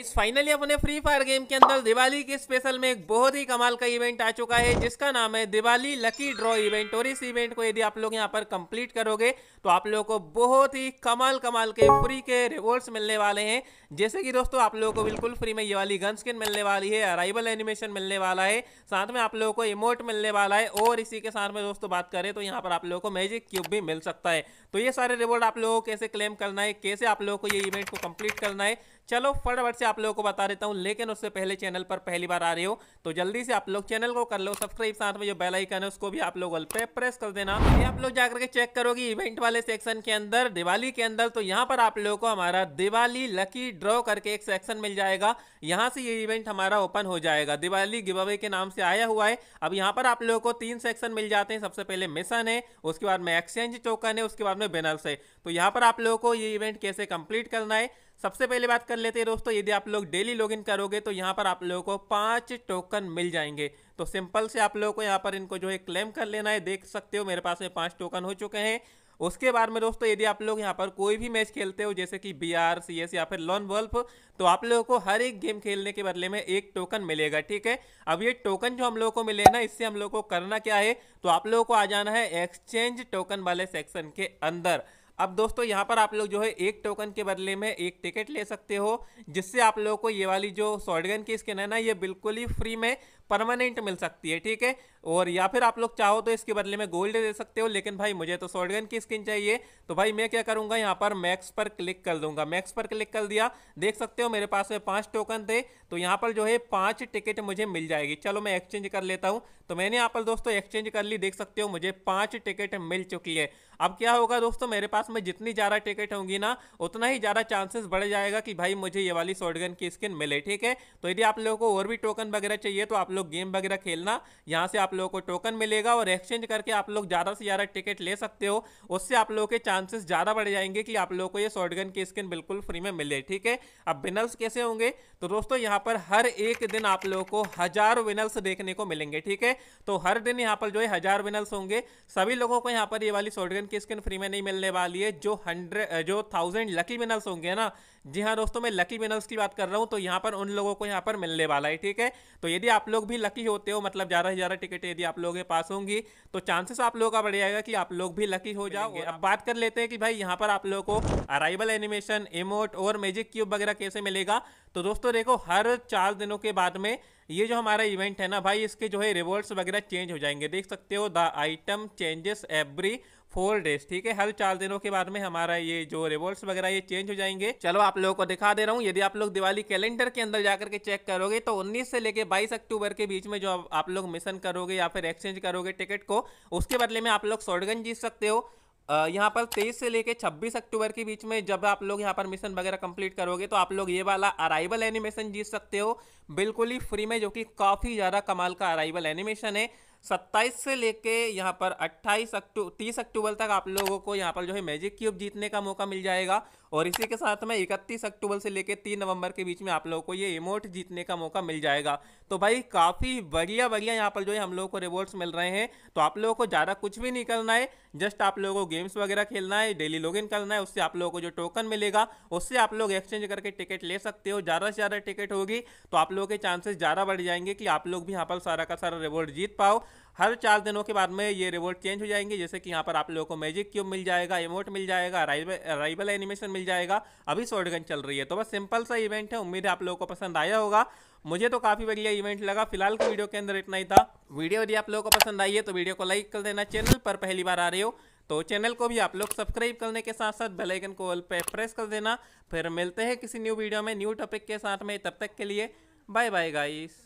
इस फाइनली अपने free fire game के अंदर दिवाली के स्पेशल में एक बहुत ही कमाल का इवेंट आ चुका है जिसका नाम है दिवाली लकी ड्रॉ इवेंट और इस इवेंट को यदि आप लोग यहां पर कंप्लीट करोगे तो आप लोगों को बहुत ही कमाल कमाल के फ्री के रिवॉर्ड्स मिलने वाले हैं जैसे कि दोस्तों आप लोगों को बिल्कुल फ्री में ये वाली गन स्किन मिलने वाली है अराइवल एनिमेशन मिलने वाला है साथ में आप लोगों को इमोट मिलने वाला है और इसी के साथ में दोस्तों बात करें तो यहाँ पर आप लोगों को मैजिक क्यूब भी मिल सकता है तो ये सारे रिवॉर्ड आप लोगों को कैसे क्लेम करना है कैसे आप लोगों को ये इवेंट को कंप्लीट करना है चलो फटाफट से आप लोगों को बता देता हूँ लेकिन उससे पहले चैनल पर पहली बार आ रहे हो तो जल्दी से आप लोग चैनल को कर लो सब्सक्राइब साथ में जो बेल आइकन है उसको भी आप लोग प्रेस कर देना ये आप लोग जाकर के चेक करोगे इवेंट वाले सेक्शन के अंदर दिवाली के अंदर तो यहाँ पर आप लोगों को हमारा दिवाली लकी ड्रॉ करके एक सेक्शन मिल जाएगा यहाँ से ये इवेंट हमारा ओपन हो जाएगा दिवाली गिव अवे के नाम से आया हुआ है अब यहाँ पर आप लोगों को तीन सेक्शन मिल जाते हैं सबसे पहले मिशन है उसके बाद में एक्सचेंज टोकन है उसके बाद में बैनर्स है तो यहाँ पर आप लोगों को ये इवेंट कैसे कंप्लीट करना है सबसे पहले बात कर लेते हैं दोस्तों यदि आप लोग डेली लॉगिन करोगे तो यहाँ पर आप लोगों को पाँच टोकन मिल जाएंगे तो सिंपल से आप लोगों को यहाँ पर इनको जो है क्लेम कर लेना है देख सकते हो मेरे पास में पाँच टोकन हो चुके हैं उसके बाद में दोस्तों यदि आप लोग यहाँ पर कोई भी मैच खेलते हो जैसे कि बी आर सी एस या फिर लॉन बल्फ तो आप लोगों को हर एक गेम खेलने के बदले में एक टोकन मिलेगा ठीक है अब ये टोकन जो हम लोगों को मिले ना इससे हम लोगों को करना क्या है तो आप लोगों को आ जाना है एक्सचेंज टोकन वाले सेक्शन के अंदर अब दोस्तों यहाँ पर आप लोग जो है एक टोकन के बदले में एक टिकट ले सकते हो जिससे आप लोगों को ये वाली जो शॉर्टगन की स्किन है ना ये बिल्कुल ही फ्री में परमानेंट मिल सकती है ठीक है और या फिर आप लोग चाहो तो इसके बदले में गोल्ड दे सकते हो लेकिन भाई मुझे तो शॉर्टगन की स्किन चाहिए तो भाई मैं क्या करूंगा यहाँ पर मैक्स पर क्लिक कर दूंगा मैक्स पर क्लिक कर दिया देख सकते हो मेरे पास में पांच टोकन थे तो यहाँ पर जो है पांच टिकट मुझे मिल जाएगी चलो मैं एक्सचेंज कर लेता हूँ तो मैंने यहाँ पर दोस्तों एक्सचेंज कर ली देख सकते हो मुझे पाँच टिकट मिल चुकी है अब क्या होगा दोस्तों मेरे पास में जितनी ज़्यादा टिकट होंगी ना उतना ही ज़्यादा चांसेस बढ़ जाएगा कि भाई मुझे ये वाली शॉर्टगन की स्किन मिले ठीक है तो यदि आप लोगों को और भी टोकन वगैरह चाहिए तो आप लोग लोग गेम वगैरह खेलना यहाँ से आप लोगों को टोकन मिलेगा और एक्सचेंज करके आप लोग ज़्यादा से ज़्यादा टिकट ले सकते हो उससे आप लोगों के चांसेस ज़्यादा बढ़ जाएंगे कि आप लोगों को ये शॉर्टगन की स्किन बिल्कुल फ्री में मिले ठीक है अब विनल्स कैसे होंगे तो दोस्तों यहाँ पर हर एक दिन आप लोगों को हज़ार विनल्स देखने को मिलेंगे ठीक है तो हर दिन यहाँ पर जो है हज़ार विनल्स होंगे सभी लोगों को यहाँ पर ये वाली शॉर्टगन की स्किन फ्री में नहीं मिलने वाली है जो हंड्रेड जो थाउजेंड लकी विनल्स होंगे ना जी हाँ दोस्तों मैं लकी विनर्स की बात कर रहा हूँ तो यहाँ पर उन लोगों को यहाँ पर मिलने वाला है ठीक है तो यदि आप लोग भी लकी होते हो मतलब ज़्यादा से ज़्यादा टिकट यदि आप लोगों के पास होंगी तो चांसेस आप लोगों का बढ़ जाएगा कि आप लोग भी लकी हो जाओ अब हाँ। बात कर लेते हैं कि भाई यहाँ पर आप लोगों को अराइवल एनिमेशन इमोट और मैजिक क्यूब वगैरह कैसे मिलेगा तो दोस्तों देखो हर चार दिनों के बाद में ये जो हमारा इवेंट है ना भाई इसके जो है रिवॉर्ड्स वगैरह चेंज हो जाएंगे देख सकते हो the item changes every four days ठीक है हर चार दिनों के बाद में हमारा ये जो रिवॉर्ड्स वगैरह ये चेंज हो जाएंगे चलो आप लोगों को दिखा दे रहा हूँ यदि आप लोग दिवाली कैलेंडर के अंदर जाकर के चेक करोगे तो 19 से लेके 22 अक्टूबर के बीच में जो आप लोग मिशन करोगे या फिर एक्सचेंज करोगे टिकट को उसके बदले में आप लोग शॉर्टगन जीत सकते हो यहाँ पर 23 से लेकर 26 अक्टूबर के बीच में जब आप लोग यहाँ पर मिशन वगैरह कंप्लीट करोगे तो आप लोग ये वाला अराइवल एनिमेशन जीत सकते हो बिल्कुल ही फ्री में जो कि काफ़ी ज़्यादा कमाल का अराइवल एनिमेशन है 27 से लेके यहाँ पर 28 अक्टू 30 अक्टूबर तक आप लोगों को यहाँ पर जो है मैजिक क्यूब जीतने का मौका मिल जाएगा और इसी के साथ में इकतीस अक्टूबर से लेकर तीन नवंबर के बीच में आप लोगों को ये इमोट जीतने का मौका मिल जाएगा तो भाई काफ़ी बढ़िया बढ़िया यहाँ पर जो है हम लोगों को रिवॉर्ड्स मिल रहे हैं तो आप लोगों को ज़्यादा कुछ भी नहीं करना है जस्ट आप लोगों को गेम्स वगैरह खेलना है डेली लॉगिन करना है उससे आप लोगों को जो टोकन मिलेगा उससे आप लोग एक्सचेंज करके टिकट ले सकते हो ज़्यादा से ज़्यादा टिकट होगी तो आप लोगों के चांसेस ज़्यादा बढ़ जाएंगे कि आप लोग भी यहाँ पर सारा का सारा रिवॉर्ड जीत पाओ हर चार दिनों के बाद में ये रिवॉर्ड चेंज हो जाएंगे जैसे कि यहाँ पर आप लोगों को मैजिक क्यूब मिल जाएगा इमोट मिल जाएगा राइवल राइवल एनिमेशन मिल जाएगा अभी शॉर्टगन चल रही है तो बस सिंपल सा इवेंट है उम्मीद है आप लोगों को पसंद आया होगा मुझे तो काफ़ी बढ़िया इवेंट लगा फिलहाल की वीडियो के अंदर इतना ही था वीडियो यदि आप लोगों को पसंद आई है तो वीडियो को लाइक कर देना चैनल पर पहली बार आ रहे हो तो चैनल को भी आप लोग सब्सक्राइब करने के साथ साथ बेल आइकन को ऑल पे प्रेस कर देना फिर मिलते हैं किसी न्यू वीडियो में न्यू टॉपिक के साथ में तब तक के लिए बाय बाय गाइस